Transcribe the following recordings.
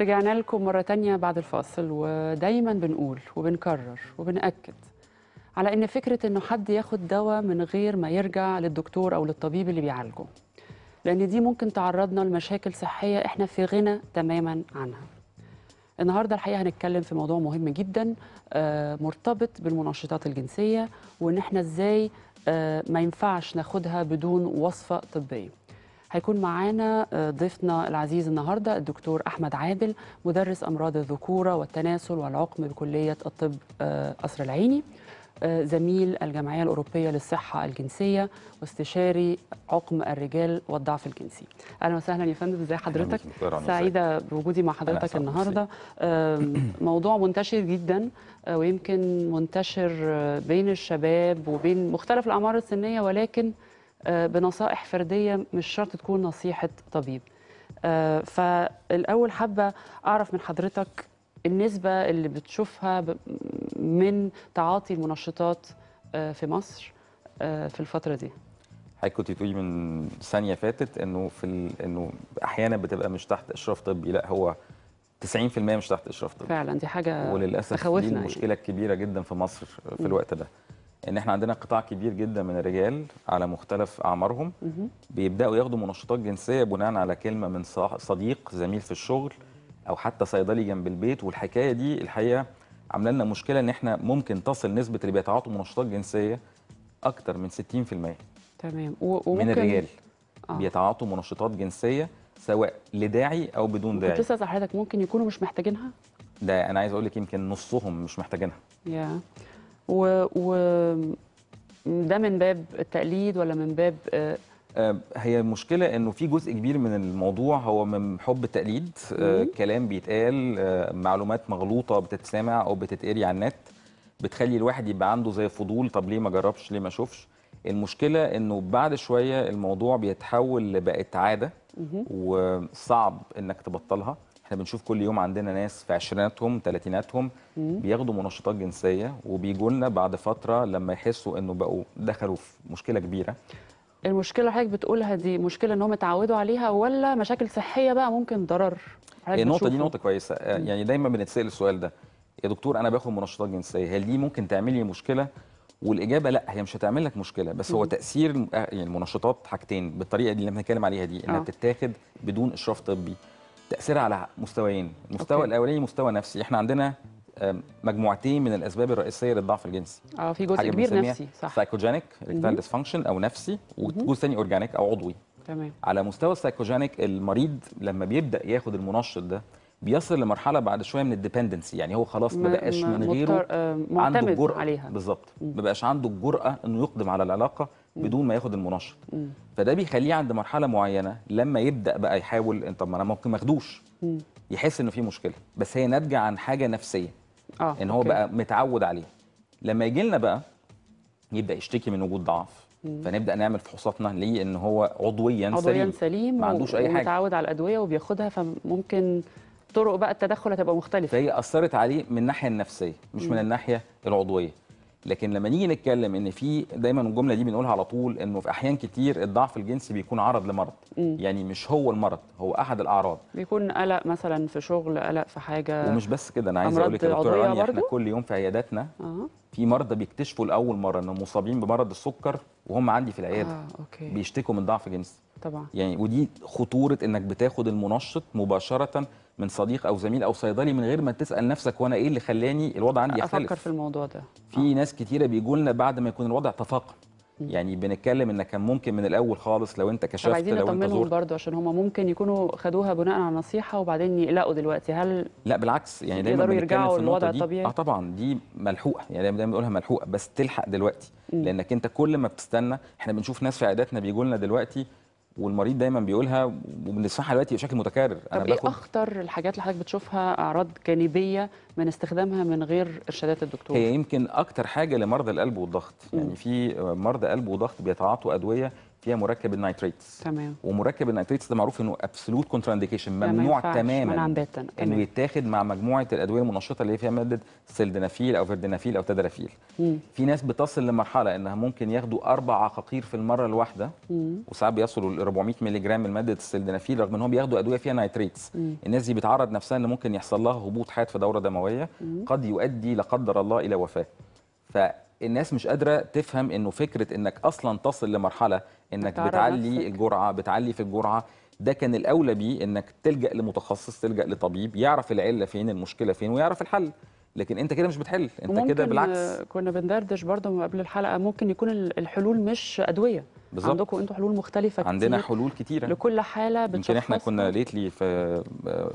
رجعنا لكم مرة تانية بعد الفاصل ودايما بنقول وبنكرر وبنأكد على إن فكرة إنه حد ياخد دواء من غير ما يرجع للدكتور أو للطبيب اللي بيعالجه لأن دي ممكن تعرضنا لمشاكل صحية إحنا في غنى تماما عنها النهارده الحقيقه هنتكلم في موضوع مهم جدا آه، مرتبط بالمنشطات الجنسيه وان احنا ازاي آه، ما ينفعش ناخدها بدون وصفه طبيه هيكون معانا آه، ضيفنا العزيز النهارده الدكتور احمد عادل مدرس امراض الذكوره والتناسل والعقم بكليه الطب آه، قصر العيني آه، زميل الجمعيه الاوروبيه للصحه الجنسيه واستشاري عقم الرجال والضعف الجنسي اهلا وسهلا يا فندم ازي حضرتك سعيده بوجودي مع حضرتك النهارده موضوع منتشر جدا ويمكن منتشر بين الشباب وبين مختلف الاعمار السنيه ولكن آه، بنصائح فرديه مش شرط تكون نصيحه طبيب آه، فالاول حابه اعرف من حضرتك النسبه اللي بتشوفها من تعاطي المنشطات آه، في مصر في الفتره دي حضرتك كنت بتقولي من ثانيه فاتت انه في ال... انه احيانا بتبقى مش تحت اشراف طبي لا هو 90% مش تحت اشراف طبي فعلا دي حاجه وللاسف دي مشكلة يعني. كبيرة جدا في مصر في الوقت ده ان احنا عندنا قطاع كبير جدا من الرجال على مختلف اعمارهم بيبداوا ياخدوا منشطات جنسيه بناء على كلمه من صديق زميل في الشغل او حتى صيدلي جنب البيت والحكايه دي الحقيقه عامله لنا مشكله ان احنا ممكن تصل نسبه اللي بيتعاطوا منشطات جنسيه اكتر من 60% تمام وممكن من الرجال آه. بيتعاطوا منشطات جنسيه سواء لداعي او بدون داعي بس حضرتك ممكن يكونوا مش محتاجينها ده انا عايز اقول لك يمكن نصهم مش محتاجينها yeah. و, و ده من باب التقليد ولا من باب آه، آه، هي المشكلة انه في جزء كبير من الموضوع هو من حب التقليد آه، كلام بيتقال معلومات مغلوطة بتتسمع او بتتقري على النت بتخلي الواحد يبقى عنده زي فضول طب ليه ما جربش ليه ما شوفش المشكلة انه بعد شوية الموضوع بيتحول لبقت عادة وصعب انك تبطلها احنا بنشوف كل يوم عندنا ناس في عشريناتهم ثلاثيناتهم بياخدوا منشطات جنسيه وبيجوا لنا بعد فتره لما يحسوا انه بقوا دخلوا في مشكله كبيره المشكله اللي حضرتك بتقولها دي مشكله انهم اتعودوا عليها ولا مشاكل صحيه بقى ممكن ضرر إيه، النقطه دي نقطه كويسه آه، مم. يعني دايما بنتسال السؤال ده يا دكتور انا باخد منشطات جنسيه هل دي ممكن تعمل لي مشكله والاجابه لا هي مش هتعمل لك مشكله بس هو تاثير آه، يعني المنشطات حاجتين بالطريقه دي اللي بنتكلم عليها دي انها آه. بتتاخد بدون اشراف طبي تاثيرها على مستويين المستوى الاولاني مستوى نفسي احنا عندنا مجموعتين من الاسباب الرئيسيه للضعف الجنسي اه في جزء كبير نفسي صح سايكوجينيك ريكتال ديسفانكشن او نفسي وجزء ثاني اورجانيك او عضوي تمام على مستوى السايكوجينيك المريض لما بيبدا ياخد المنشط ده بيصل لمرحله بعد شويه من الديبندنسي يعني هو خلاص ما بقاش من غيره آه، عنده الجرأة عليها بالظبط ما بقاش عنده الجرأة انه يقدم على العلاقه بدون ما ياخد المنشط فده بيخليه عند مرحله معينه لما يبدا بقى يحاول طب ما انا ممكن ماخدوش يحس انه في مشكله بس هي ناتجه عن حاجه نفسيه آه. ان هو أوكي. بقى متعود عليه لما يجي لنا بقى يبدا يشتكي من وجود ضعف مم. فنبدا نعمل فحوصاتنا ليه ان هو عضويا, عضويا سليم عضويا سليم ما عندوش اي حاجه متعود على الادويه وبياخدها فممكن طرق بقى التدخل هتبقى مختلفه فهي اثرت عليه من الناحيه النفسيه مش مم. من الناحيه العضويه لكن لما نيجي نتكلم ان في دايما الجمله دي بنقولها على طول انه في احيان كتير الضعف الجنسي بيكون عرض لمرض م. يعني مش هو المرض هو احد الاعراض بيكون قلق مثلا في شغل قلق في حاجه ومش بس كده انا عايز اقول لك يا دكتور احنا كل يوم في عياداتنا آه. في مرضى بيكتشفوا لاول مره انهم مصابين بمرض السكر وهم عندي في العياده آه، أوكي. بيشتكوا من ضعف جنسي طبعا يعني ودي خطوره انك بتاخد المنشط مباشره من صديق او زميل او صيدلي من غير ما تسال نفسك وانا ايه اللي خلاني الوضع عندي يختلف افكر في الموضوع ده في آه. ناس كتيره بيجوا لنا بعد ما يكون الوضع تفاقم يعني بنتكلم ان كان ممكن من الاول خالص لو انت كشفت لو انت زورت زرت برضه عشان هم ممكن يكونوا خدوها بناء على نصيحه وبعدين يقلقوا دلوقتي هل لا بالعكس يعني دايما بنتكلم يرجعوا الوضع الطبيعي اه طبعا دي ملحوقه يعني دايما بنقولها ملحوقه بس تلحق دلوقتي م. لانك انت كل ما بتستنى احنا بنشوف ناس في عياداتنا بيقول لنا دلوقتي والمريض دايما بيقولها وبنسمعها دلوقتي بشكل متكرر طب انا إيه اخطر الحاجات اللي حضرتك بتشوفها اعراض جانبيه من استخدامها من غير ارشادات الدكتور هي يمكن اكتر حاجه لمرضى القلب والضغط يعني في مرضى قلب وضغط بيتعاطوا ادويه فيها مركب النيتريتس تمام ومركب النيتريتس ده معروف انه ابسولوت كونترا انديكيشن ممنوع تماما انه يتاخد مع مجموعه الادويه المنشطه اللي فيها ماده سلدنافيل او فيردنافيل او تدرافيل في ناس بتصل لمرحله انها ممكن ياخدوا اربع عقاقير في المره الواحده وساعات بيصلوا ل 400 مللي جرام من ماده السلدنافيل رغم ان هم بياخدوا ادويه فيها نيتريتس الناس دي بتعرض نفسها ان ممكن يحصل لها هبوط حاد في دوره دمويه مم. قد يؤدي لا قدر الله الى وفاه ف الناس مش قادره تفهم انه فكره انك اصلا تصل لمرحله انك بتعلي نفسك. الجرعه بتعلي في الجرعه ده كان الاولى بيه انك تلجا لمتخصص تلجا لطبيب يعرف العله فين المشكله فين ويعرف الحل لكن انت كده مش بتحل انت كده بالعكس كنا بندردش برضه قبل الحلقه ممكن يكون الحلول مش ادويه بالظبط عندكم انتوا حلول مختلفه كتير عندنا حلول كتيره لكل حاله يمكن احنا كنا ليتلي في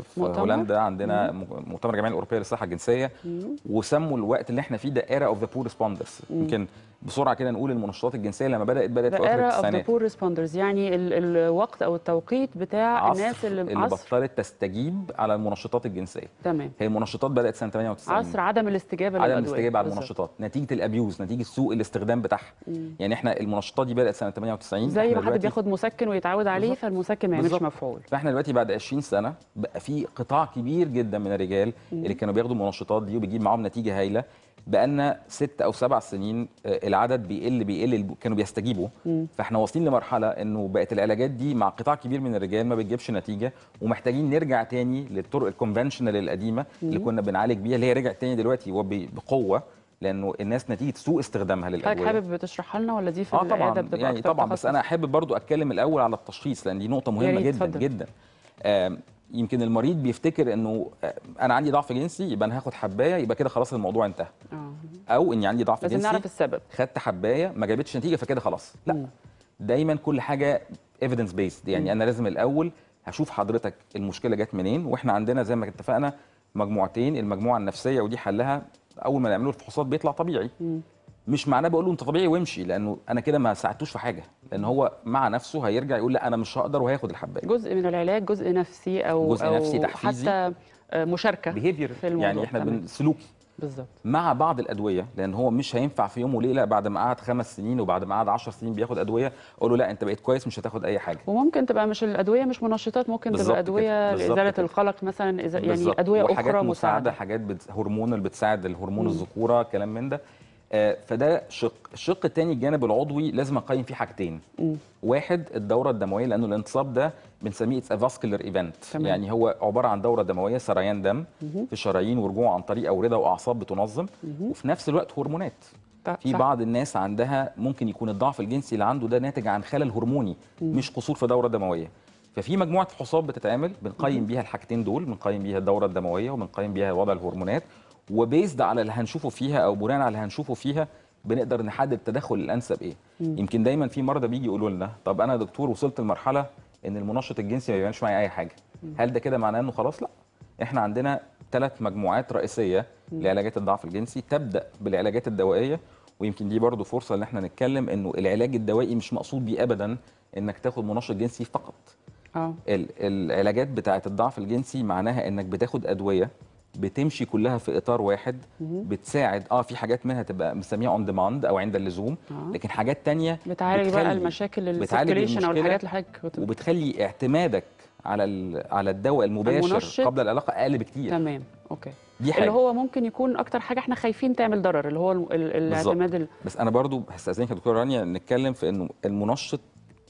في مؤتمر. هولندا عندنا مم. مؤتمر جمعيه الاوروبيه للصحه الجنسيه مم. وسموا الوقت اللي احنا فيه ده ايرا اوف ذا بور ريسبوندرز يمكن بسرعه كده نقول المنشطات الجنسيه لما بدات بدات في اخر التسعينات يعني ال الوقت او التوقيت بتاع الناس اللي, اللي بطلت تستجيب على المنشطات الجنسيه تمام هي المنشطات بدات سنه 98 عصر عدم الاستجابه عدم الاستجابه على المنشطات نتيجه الابيوز نتيجه سوء الاستخدام بتاعها يعني احنا المنشطات دي بدات سنه 98 زي ما حد بياخد مسكن ويتعود عليه بالزبط. فالمسكن ما يعملش مفعول فاحنا دلوقتي بعد 20 سنه بقى في قطاع كبير جدا من الرجال مم. اللي كانوا بياخدوا المنشطات دي وبيجيب معاهم نتيجه هايله بقالنا ست او سبع سنين آه، العدد بيقل بيقل كانوا بيستجيبوا فاحنا واصلين لمرحله انه بقت العلاجات دي مع قطاع كبير من الرجال ما بتجيبش نتيجه ومحتاجين نرجع تاني للطرق الكونفنشنال القديمه اللي كنا بنعالج بيها اللي هي رجعت تاني دلوقتي وبقوه لانه الناس نتيجه سوء استخدامها للادويه حضرتك حابب تشرحها لنا ولا دي في آه طبعا بتبقى يعني طبعا بس انا احب برضو اتكلم الاول على التشخيص لان دي نقطه مهمه جدا تفضل. جدا يمكن المريض بيفتكر انه آه، انا عندي ضعف جنسي يبقى انا هاخد حبايه يبقى كده خلاص الموضوع انتهى آه. او اني عندي ضعف جنسي لازم نعرف السبب خدت حبايه ما جابتش نتيجه فكده خلاص لا م. دايما كل حاجه ايفيدنس بيسد يعني م. انا لازم الاول هشوف حضرتك المشكله جت منين واحنا عندنا زي ما اتفقنا مجموعتين المجموعه النفسيه ودي حلها اول ما نعمله الفحوصات بيطلع طبيعي م. مش معناه بقول له انت طبيعي وامشي لانه انا كده ما ساعدتوش في حاجه لان هو مع نفسه هيرجع يقول لا انا مش هقدر وهياخد الحبايه جزء من العلاج جزء نفسي او جزء أو نفسي تحفيزي حتى آه، مشاركه في الموضوع يعني احنا سلوكي بالظبط مع بعض الادويه لان هو مش هينفع في يوم وليله بعد ما قعد خمس سنين وبعد ما قعد 10 سنين بياخد ادويه اقول له لا انت بقيت كويس مش هتاخد اي حاجه وممكن تبقى مش الادويه مش منشطات ممكن تبقى ادويه لازاله القلق مثلا إز... يعني ادويه اخرى مساعده, حاجات بت... هرمونال بتساعد الهرمون الذكوره كلام من ده آه، فده شق الشق الثاني الجانب العضوي لازم اقيم فيه حاجتين واحد الدوره الدمويه لانه الانتصاب ده بنسميه اتس فاسكولار ايفنت يعني هو عباره عن دوره دمويه سريان دم مم. في الشرايين ورجوع عن طريق اورده واعصاب بتنظم مم. وفي نفس الوقت هرمونات في صح. بعض الناس عندها ممكن يكون الضعف الجنسي اللي عنده ده ناتج عن خلل هرموني مم. مش قصور في دوره دمويه ففي مجموعه فحوصات بتتعمل بنقيم بيها الحاجتين دول بنقيم بيها الدوره الدمويه وبنقيم بيها وضع الهرمونات وبيزد على اللي هنشوفه فيها او بناء على اللي هنشوفه فيها بنقدر نحدد التدخل الانسب ايه مم. يمكن دايما في مرضى بيجي يقولوا لنا طب انا دكتور وصلت لمرحله ان المنشط الجنسي ما بيعملش معايا اي حاجه مم. هل ده كده معناه انه خلاص لا احنا عندنا ثلاث مجموعات رئيسيه مم. لعلاجات الضعف الجنسي تبدا بالعلاجات الدوائيه ويمكن دي برضه فرصه ان احنا نتكلم انه العلاج الدوائي مش مقصود بيه ابدا انك تاخد منشط جنسي فقط اه العلاجات بتاعه الضعف الجنسي معناها انك بتاخد ادويه بتمشي كلها في اطار واحد بتساعد اه في حاجات منها تبقى مسميها اون ديماند او عند اللزوم آه. لكن حاجات تانية بتعالج بقى المشاكل السيركيليشن او الحاجات اللي حضرتك وبتخلي اعتمادك على على الدواء المباشر قبل العلاقه اقل بكتير تمام اوكي دي حاجة. اللي هو ممكن يكون اكتر حاجه احنا خايفين تعمل ضرر اللي هو الاعتماد ال... بس انا برضو هستاذنك يا دكتوره رانيا نتكلم في انه المنشط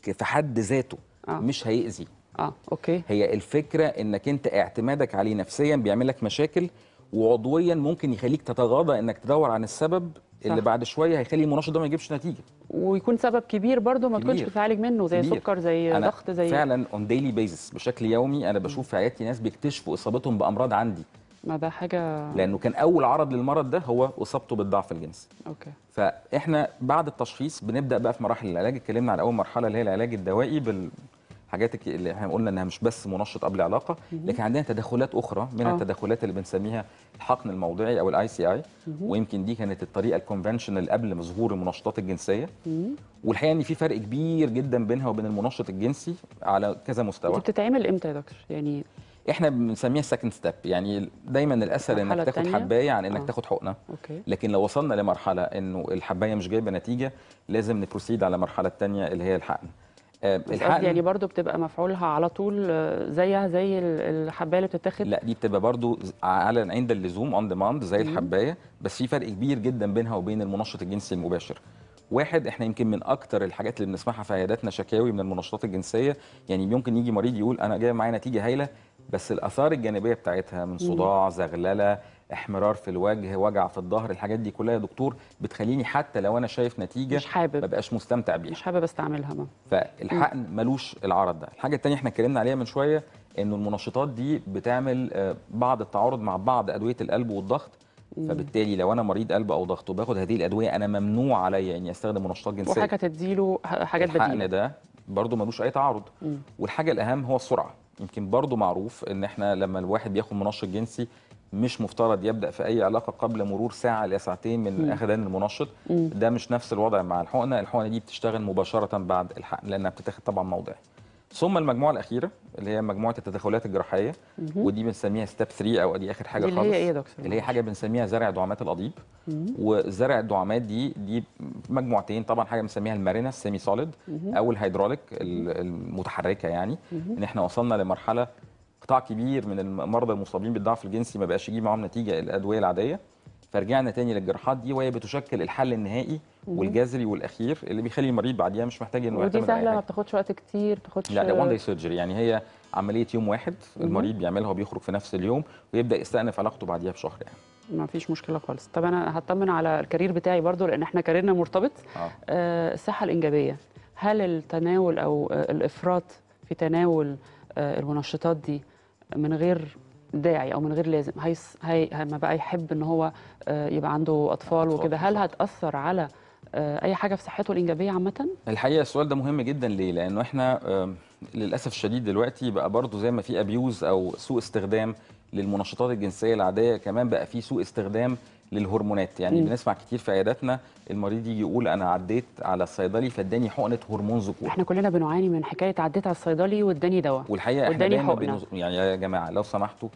في حد ذاته آه. مش هيأذي اه اوكي هي الفكره انك انت اعتمادك عليه نفسيا بيعمل لك مشاكل وعضويا ممكن يخليك تتغاضى انك تدور عن السبب صح. اللي بعد شويه هيخلي المنشط ده ما يجيبش نتيجه ويكون سبب كبير برضه ما تكونش بتعالج منه زي كبير. سكر زي أنا ضغط زي فعلا اون ديلي بيزس بشكل يومي انا بشوف في عيادتي ناس بيكتشفوا اصابتهم بامراض عندي ما ده حاجه لانه كان اول عرض للمرض ده هو اصابته بالضعف الجنسي اوكي فاحنا بعد التشخيص بنبدا بقى في مراحل العلاج اتكلمنا عن اول مرحله اللي هي العلاج الدوائي بال... حاجات اللي احنا قلنا انها مش بس منشط قبل علاقه لكن عندنا تدخلات اخرى من أوه. التدخلات اللي بنسميها الحقن الموضعي او الاي سي اي ويمكن دي كانت الطريقه الكونفشنال قبل ظهور المنشطات الجنسيه والحقيقه ان في فرق كبير جدا بينها وبين المنشط الجنسي على كذا مستوى انت بتتعمل امتى يا دكتور يعني احنا بنسميها سكند ستيب يعني دايما الاسهل انك تاخد حبايه عن انك آه. تاخد حقنه أوكي. لكن لو وصلنا لمرحله انه الحبايه مش جايبه نتيجه لازم نبروسيد على المرحله الثانيه اللي هي الحقن آه، الحقن يعني برضو بتبقى مفعولها على طول زيها آه، زي الحبايه اللي بتتاخد لا دي بتبقى برضو على عند اللزوم اون ديماند زي الحبايه بس في فرق كبير جدا بينها وبين المنشط الجنسي المباشر واحد احنا يمكن من اكتر الحاجات اللي بنسمعها في عياداتنا شكاوي من المنشطات الجنسيه يعني ممكن يجي مريض يقول انا جاي معايا نتيجه هايله بس الاثار الجانبيه بتاعتها من صداع زغلله احمرار في الوجه وجع في الظهر الحاجات دي كلها يا دكتور بتخليني حتى لو انا شايف نتيجه مش حابب ما بقاش مستمتع بيها مش حابب استعملها ما فالحقن ملوش العرض ده الحاجه الثانيه احنا اتكلمنا عليها من شويه انه المنشطات دي بتعمل آه، بعض التعارض مع بعض ادويه القلب والضغط فبالتالي لو انا مريض قلب او ضغط وباخد هذه الادويه انا ممنوع عليا اني استخدم منشطات جنسيه وحاجه تديله حاجات بديله الحقن ده برضه ملوش اي تعارض والحاجه الاهم هو السرعه يمكن برضو معروف ان احنا لما الواحد بياخد منشط جنسي مش مفترض يبدا في اي علاقه قبل مرور ساعه الى ساعتين من اخذان المنشط ده مش نفس الوضع مع الحقنه الحقنه دي بتشتغل مباشره بعد الحقن لانها بتتاخد طبعا موضعي ثم المجموعه الاخيره اللي هي مجموعه التدخلات الجراحيه ودي بنسميها ستيب 3 او دي اخر حاجه خالص اللي هي ايه يا دكتور اللي هي حاجه بنسميها زرع دعامات القضيب وزرع الدعامات دي دي مجموعتين طبعا حاجه بنسميها المارينا السيمي سوليد او الهيدروليك المتحركه يعني ان احنا وصلنا لمرحله قطاع كبير من المرضى المصابين بالضعف الجنسي ما بقاش يجيب معاهم نتيجه الادويه العاديه فرجعنا تاني للجراحات دي وهي بتشكل الحل النهائي والجذري والاخير اللي بيخلي المريض بعديها مش محتاج انه ودي سهله ما بتاخدش وقت كتير بتاخدش لا ده وان داي سيرجري يعني هي عمليه يوم واحد المريض بيعملها وبيخرج في نفس اليوم ويبدا يستأنف علاقته بعديها بشهر يعني ما فيش مشكله خالص طب انا هطمن على الكارير بتاعي برضو لان احنا كاريرنا مرتبط آه. آه الصحه الانجابيه هل التناول او آه، الافراط في تناول آه المنشطات دي من غير داعي او من غير لازم هي هي... ما بقى يحب ان هو آه، يبقى عنده اطفال وكده هل هتاثر على آه، اي حاجه في صحته الانجابيه عامه الحقيقه السؤال ده مهم جدا ليه لانه احنا للاسف الشديد دلوقتي بقى برضه زي ما في ابيوز او سوء استخدام للمنشطات الجنسيه العاديه كمان بقى في سوء استخدام للهرمونات يعني م. بنسمع كتير في عياداتنا المريض يجي يقول انا عديت على الصيدلي فاداني حقنه هرمون ذكور احنا كلنا بنعاني من حكايه عديت على الصيدلي واداني دواء والحقيقه احنا والحقيقه احنا يعني يا جماعه لو سمحتوا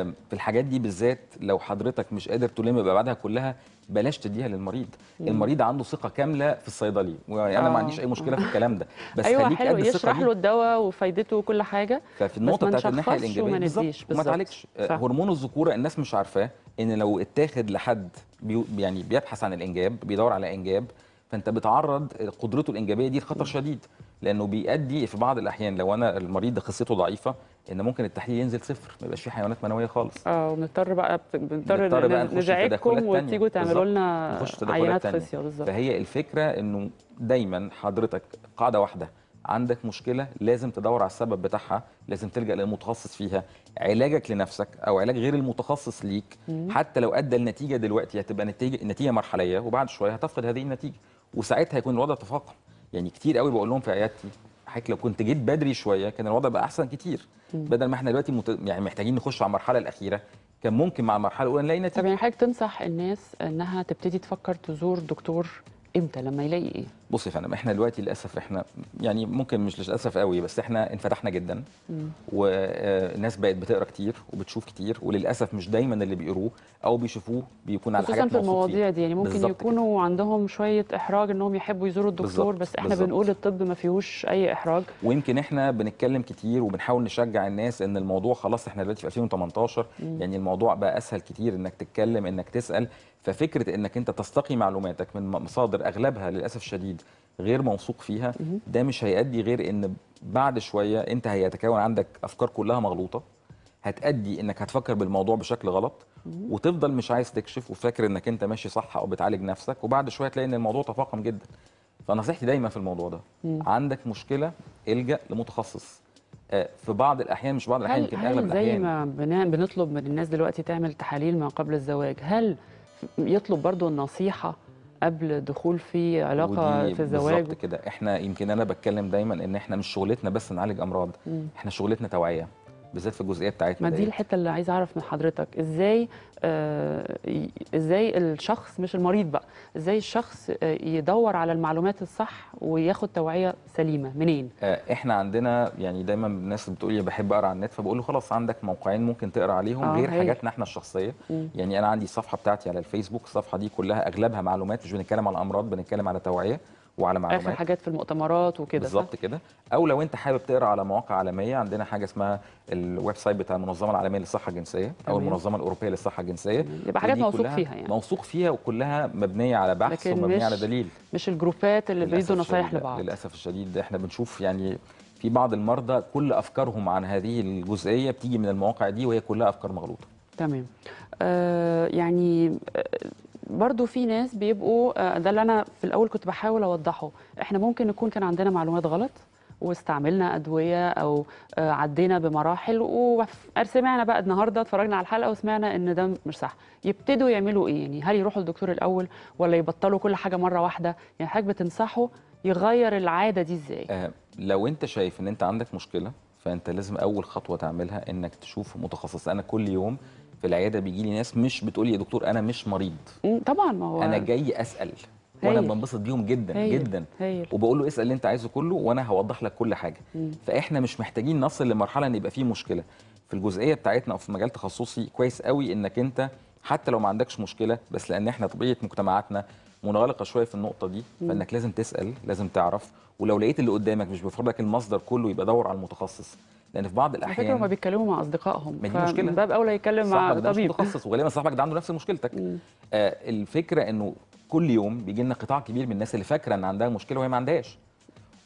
في الحاجات دي بالذات لو حضرتك مش قادر تلم بعدها كلها بلاش تديها للمريض مم. المريض عنده ثقه كامله في الصيدلي يعني انا ما عنديش اه. اي مشكله في الكلام ده بس أيوة خليك قد الثقه يشرح له الدواء وفايدته وكل حاجه ففي النقطه بتاعت الناحيه الانجابيه بالظبط وما تعالجش آه، هرمون الذكوره الناس مش عارفاه ان لو اتاخد لحد بي يعني بيبحث عن الانجاب بيدور على انجاب فانت بتعرض قدرته الانجابيه دي لخطر شديد لانه بيؤدي في بعض الاحيان لو انا المريض خصيته ضعيفه ان ممكن التحليل ينزل صفر ما يبقاش فيه حيوانات منويه خالص اه ونضطر بقى بنضطر نزعجكم وتيجوا تعملوا لنا عينات خصيه بالظبط فهي الفكره انه دايما حضرتك قاعده واحده عندك مشكله لازم تدور على السبب بتاعها لازم تلجا للمتخصص فيها علاجك لنفسك او علاج غير المتخصص ليك حتى لو ادى النتيجه دلوقتي هتبقى نتيجه نتيجه مرحليه وبعد شويه هتفقد هذه النتيجه وساعتها يكون الوضع تفاقم يعني كتير قوي بقول لهم في عيادتي حضرتك لو كنت جيت بدري شويه كان الوضع بقى احسن كتير بدل ما احنا دلوقتي مت... يعني محتاجين نخش على المرحله الاخيره كان ممكن مع المرحله الاولى نلاقي نتيجه طب يعني حضرتك تنصح الناس انها تبتدي تفكر تزور دكتور امتى لما يلاقي ايه بص يا فندم احنا دلوقتي للاسف احنا يعني ممكن مش للاسف قوي بس احنا انفتحنا جدا والناس آه، بقت بتقرا كتير وبتشوف كتير وللاسف مش دايما اللي بيقروه او بيشوفوه بيكون على حاجات في المواضيع دي يعني ممكن يكونوا كده. عندهم شويه احراج انهم يحبوا يزوروا الدكتور بس احنا بالزبط. بنقول الطب ما فيهوش اي احراج ويمكن احنا بنتكلم كتير وبنحاول نشجع الناس ان الموضوع خلاص احنا دلوقتي في 2018 مم. يعني الموضوع بقى اسهل كتير انك تتكلم انك تسال ففكره انك انت تستقي معلوماتك من مصادر اغلبها للاسف الشديد غير موثوق فيها ده مش هيؤدي غير ان بعد شويه انت هيتكون عندك افكار كلها مغلوطه هتأدي انك هتفكر بالموضوع بشكل غلط وتفضل مش عايز تكشف وفاكر انك انت ماشي صح او بتعالج نفسك وبعد شويه تلاقي ان الموضوع تفاقم جدا فنصيحتي دايما في الموضوع ده مم. عندك مشكله الجا لمتخصص آه، في بعض الاحيان مش بعض الاحيان يمكن اغلب الاحيان زي ما بنطلب من الناس دلوقتي تعمل تحاليل ما قبل الزواج هل يطلب برضو النصيحه قبل دخول في علاقه في الزواج بالظبط كده احنا يمكن انا بتكلم دايما ان احنا مش شغلتنا بس نعالج امراض م. احنا شغلتنا توعيه بالذات في الجزئيه بتاعتنا ما دي الحته اللي عايزه اعرف من حضرتك ازاي آه ازاي الشخص مش المريض بقى ازاي الشخص آه، يدور على المعلومات الصح وياخد توعيه سليمه منين آه احنا عندنا يعني دايما الناس بتقول لي بحب اقرا على النت فبقول له خلاص عندك موقعين ممكن تقرا عليهم آه غير هي. حاجاتنا احنا الشخصيه م. يعني انا عندي الصفحه بتاعتي على الفيسبوك الصفحه دي كلها اغلبها معلومات مش بنتكلم على امراض بنتكلم على توعيه وعلى معلومات اخر حاجات في المؤتمرات وكده بالظبط كده او لو انت حابب تقرا على مواقع عالميه عندنا حاجه اسمها الويب سايت بتاع المنظمه العالميه للصحه الجنسيه او المنظمه الاوروبيه للصحه الجنسيه يبقى حاجات موثوق فيها يعني موثوق فيها وكلها مبنيه على بحث ومبنيه على دليل مش الجروبات اللي بيدوا نصايح لبعض للاسف الشديد احنا بنشوف يعني في بعض المرضى كل افكارهم عن هذه الجزئيه بتيجي من المواقع دي وهي كلها افكار مغلوطه تمام آه يعني آه برضو في ناس بيبقوا آه، ده اللي انا في الاول كنت بحاول اوضحه احنا ممكن نكون كان عندنا معلومات غلط واستعملنا ادويه او آه، عدينا بمراحل وسمعنا بقى النهارده اتفرجنا على الحلقه وسمعنا ان ده مش صح يبتدوا يعملوا ايه يعني هل يروحوا للدكتور الاول ولا يبطلوا كل حاجه مره واحده يعني حضرتك بتنصحه يغير العاده دي ازاي آه لو انت شايف ان انت عندك مشكله فانت لازم اول خطوه تعملها انك تشوف متخصص انا كل يوم في العياده بيجي لي ناس مش بتقول لي يا دكتور انا مش مريض طبعا ما هو انا جاي اسال وانا بنبسط بيهم جدا هيل. جدا هيل. وبقول له اسال اللي انت عايزه كله وانا هوضح لك كل حاجه م. فاحنا مش محتاجين نصل لمرحله ان يبقى فيه مشكله في الجزئيه بتاعتنا او في مجال تخصصي كويس قوي انك انت حتى لو ما عندكش مشكله بس لان احنا طبيعه مجتمعاتنا منغلقه شويه في النقطه دي فانك لازم تسال لازم تعرف ولو لقيت اللي قدامك مش بيفرض لك المصدر كله يبقى دور على المتخصص لان في بعض الاحيان فكره هم بيتكلموا مع اصدقائهم ما دي مشكله من باب اولى يتكلم مع طبيب متخصص وغالبا صاحبك ده عنده نفس مشكلتك آه الفكره انه كل يوم بيجي لنا قطاع كبير من الناس اللي فاكره ان عندها مشكله وهي ما عندهاش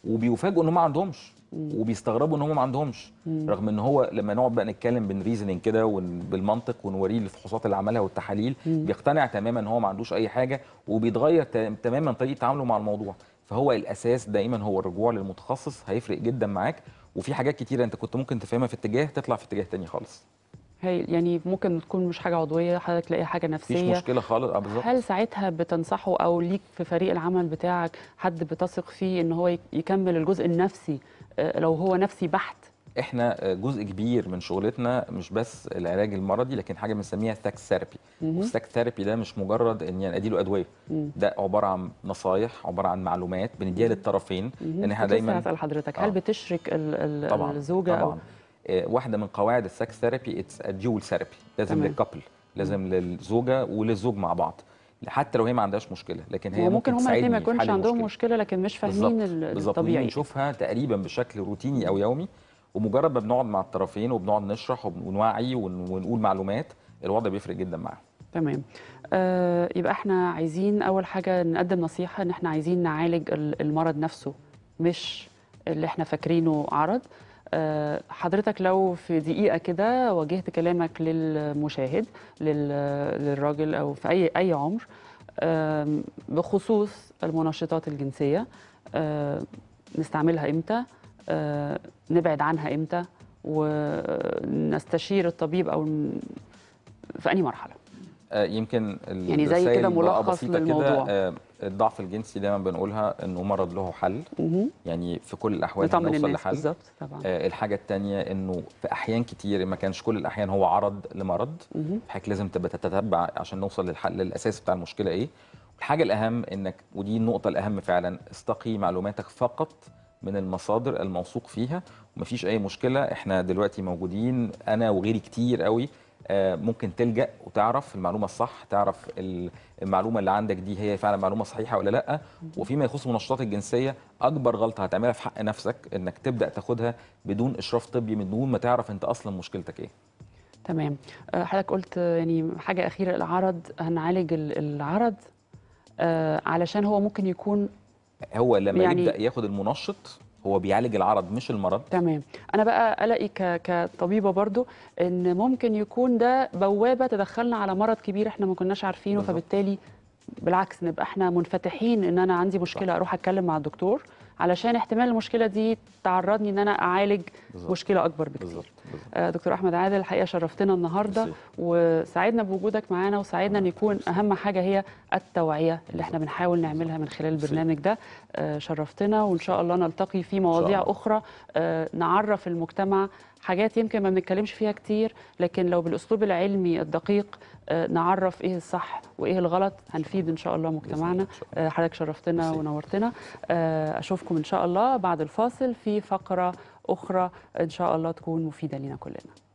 وبيفاجئوا ان هم ما عندهمش وبيستغربوا ان هم ما عندهمش مم. رغم ان هو لما نقعد بقى نتكلم بالريزنينج كده وبالمنطق ونوريه الفحوصات اللي عملها والتحاليل مم. بيقتنع تماما ان هو ما عندوش اي حاجه وبيتغير تماما طريقه تعامله مع الموضوع فهو الاساس دايما هو الرجوع للمتخصص هيفرق جدا معاك وفي حاجات كتيره انت كنت ممكن تفهمها في اتجاه تطلع في اتجاه تاني خالص هي يعني ممكن تكون مش حاجه عضويه حضرتك تلاقي حاجه نفسيه مفيش مشكله خالص اه بالظبط هل ساعتها بتنصحه او ليك في فريق العمل بتاعك حد بتثق فيه ان هو يكمل الجزء النفسي آه، لو هو نفسي بحت احنا جزء كبير من شغلتنا مش بس العلاج المرضي لكن حاجه بنسميها ساك ثيرابي والساك ثيرابي ده مش مجرد ان يعني اديله ادويه ده عباره عن نصايح عباره عن معلومات بنديها للطرفين ان احنا دايما اسال حضرتك هل آه. بتشرك ال طبعًا. الزوجه طبعًا. آه، واحده من قواعد الساك ثيرابي اتس ديول ثيرابي لازم للكابل لازم للزوجه وللزوج مع بعض حتى لو هي ما عندهاش مشكله لكن هي ممكن هما الاثنين ما يكونش عندهم مشكله. مشكله لكن مش فاهمين الطبيعي بالظبط بنشوفها تقريبا بشكل روتيني او يومي ومجرد ما بنقعد مع الطرفين وبنقعد نشرح ونوعي ونقول معلومات الوضع بيفرق جدا معاهم تمام آه يبقى احنا عايزين اول حاجه نقدم نصيحه ان احنا عايزين نعالج المرض نفسه مش اللي احنا فاكرينه عرض آه حضرتك لو في دقيقه كده وجهت كلامك للمشاهد للراجل او في اي اي عمر آه بخصوص المنشطات الجنسيه آه نستعملها امتى آه، نبعد عنها امتى ونستشير الطبيب او في اي مرحله آه، يمكن يعني زي كده ملخص للموضوع آه، الضعف الجنسي دايما بنقولها انه مرض له حل يعني في كل الاحوال نوصل لحل بالظبط طبعا الحاجه الثانيه انه في احيان كتير ما كانش كل الاحيان هو عرض لمرض حضرتك لازم تبقى تتتبع عشان نوصل للحل الاساسي بتاع المشكله ايه الحاجه الاهم انك ودي النقطه الاهم فعلا استقي معلوماتك فقط من المصادر الموثوق فيها ومفيش اي مشكله احنا دلوقتي موجودين انا وغيري كتير قوي آه، ممكن تلجا وتعرف المعلومه الصح تعرف المعلومه اللي عندك دي هي فعلا معلومه صحيحه ولا لا وفيما يخص منشطات الجنسيه اكبر غلطه هتعملها في حق نفسك انك تبدا تاخدها بدون اشراف طبي من دون ما تعرف انت اصلا مشكلتك ايه تمام آه، حضرتك قلت يعني حاجه اخيره العرض هنعالج العرض آه، علشان هو ممكن يكون هو لما يعني يبدا ياخد المنشط هو بيعالج العرض مش المرض تمام انا بقى قلقي كطبيبه برضو ان ممكن يكون ده بوابه تدخلنا على مرض كبير احنا ما كناش عارفينه بالضبط. فبالتالي بالعكس نبقى احنا منفتحين ان انا عندي مشكله صح. اروح اتكلم مع الدكتور علشان احتمال المشكله دي تعرضني ان انا اعالج بالزبط. مشكله اكبر بكتير بالزبط. بالزبط. آه، دكتور احمد عادل الحقيقه شرفتنا النهارده بالزبط. وسعدنا بوجودك معانا وسعدنا ان يكون اهم حاجه هي التوعيه اللي احنا بنحاول نعملها من خلال البرنامج ده آه، شرفتنا وان شاء الله نلتقي في مواضيع اخرى آه، نعرف المجتمع حاجات يمكن ما بنتكلمش فيها كتير لكن لو بالاسلوب العلمي الدقيق نعرف ايه الصح وايه الغلط هنفيد ان شاء الله مجتمعنا آه، حضرتك شرفتنا ونورتنا آه، اشوفكم ان شاء الله بعد الفاصل في فقره اخرى ان شاء الله تكون مفيده لنا كلنا